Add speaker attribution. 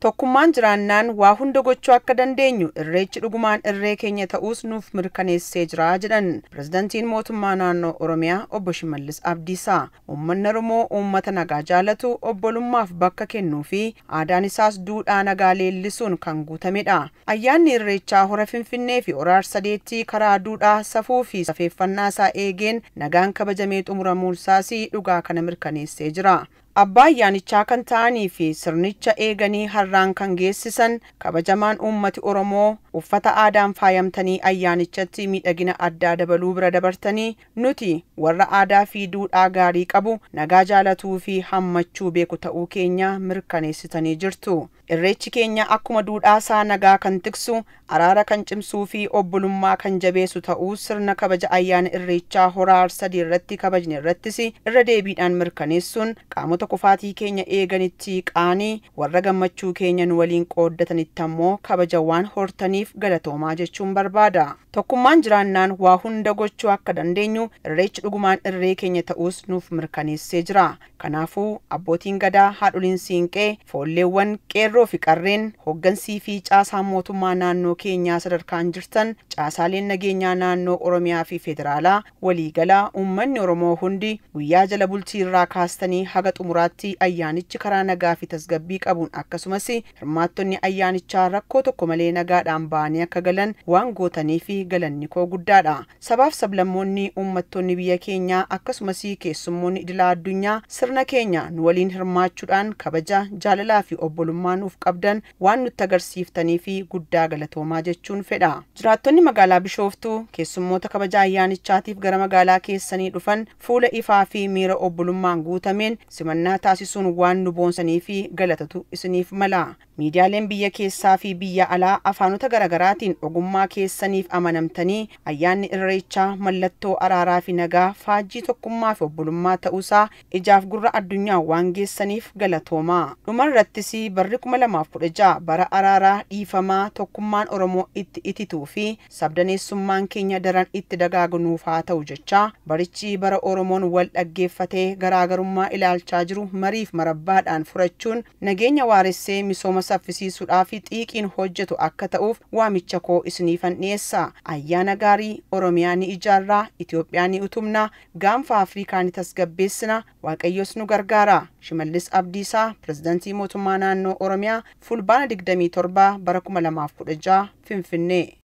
Speaker 1: tokkummaan jiraannaan waa hunda gochuu akka dandeenyu irreechi dhugumaan irree keenya ta'uus nuuf mirkaneessee jira jedhan pirezidantiin mootummaa naannoo oromiyaa obbo Shimallis Abdiisaa uummanni oromoo uummata nagaa jaalatu obbolummaaf bakka kennuu fi aadaan isaas duudhaa nagaa leellisuun kan guutamedha ayyaanni irreechaa hora finfinnee fi oraarsa deettii karaa duudhaa safuu fi safeeffannaa isaa eegeen nagaan kabajamee xumuramuun isaas dhugaa kana mirkaneessee jira. abbaa ayyaanichaa kan ta'anii fi sirnicha eeganii harraan kan geessisan kabajamaan uummati oromoo uffata aadaan faayamtanii ayyaanichatti miidhagina addaa dabaluu bira dabartanii nuti warra aadaa fi duudhaa gaarii qabu nagaa jaalatuu fi hammachuu beeku ta'uu keenya mirkaneessitanii jirtu irreechi keenya akkuma duudhaa isaa nagaa kan tiksu araara kan cimsuu fi obbulummaa kan jabeessu ta'uu sirna kabaja ayyaana irreechaa horaar sadii irratti kabajne irrattis irra deebiidhaan mirkaneessuun qaamota barnoota qofaatii keenya eeganitti qaanii warra gammachuu keenya waliin qooddatanitti ammoo kabajawaan hortaniif galatoomaa jechuun barbaada. Tokkummaan jiraannaan waa hunda gochuu akka dandeenyu irreechi dhugumaan irree keenya ta'us nuuf mirkaneessee jira. Kanaafuu abbootiin gadaa haadholiin siinqee foolleewwan qeerroo fi qarreen hoggansii fi caasaan mootummaa naannoo keenyaa sadarkaan jirtan caasaaleen nageenyaa naannoo Oromiyaa fi Federaalaa waliigalaa uummanni Oromoo hundi guyyaa jala bulchiirraa kaastanii haga xumuraatti ayyaanichi karaa nagaa fi tasgabbii qabuun akkasumas hirmaattonni ayyaanichaa rakkoo tokko malee nagaadhaan ba'anii akka galan waan gootanii fi galanni koo guddaadha. Sabaaf sablammoonni uummattoonni biyya keenyaa akkasumas keessummoonni idilaa addunyaa sirna keenya nu waliin hirmaachuudhaan kabaja jaalalaa fi obbolummaa nuuf qabdan waan nutti agarsiiftanii fi guddaa galatoomaa jechuun fedha. Jiraattonni magaalaa Bishooftuu keessummoota kabaja ayyaanichaatiif gara magaalaa keessanii dhufan fuula ifaa fi miira obbolummaan guutameen to'annaa taasisuun waan nu boonsanii fi galatatu isiniif mala miidiyaaleen biyya keessaa fi biyya alaa afaanota garagaraatiin ogummaa keessaniif amanamtanii ayyaanni irreechaa mallattoo araaraa fi nagaa faajjii tokkummaa fi obbolummaa ta'uusaa ijaaf gurra addunyaa waan geessaniif galatooma dhumarrattis barri 2016 bara araaraa dhiifamaa tokkummaan oromoo itti itituu fi sabdaneessummaan keenya daran itti dagaagunuuf haa ta'u jecha barichi bara oromoon wal dhaggeeffatee garaagarummaa ilaalchaa jiru mariif marabbaadhaan furachuun nageenya waaressee misooma saffisiisuudhaa fi xiiqiin hojjetu akka ta'uuf waamicha koo isiniifan dhiyeessa ayyaana gaarii oromiyaa ni ijaarraa Itoophiyaa ni utumnaa gaanfa Afrikaa ni tasgabbeessina Waaqayyoos nu gargaara Shimallis Abdiisaa pirezidantii mootummaa naannoo Oromiyaa fulbaana 27 bara 2016 Finfinnee.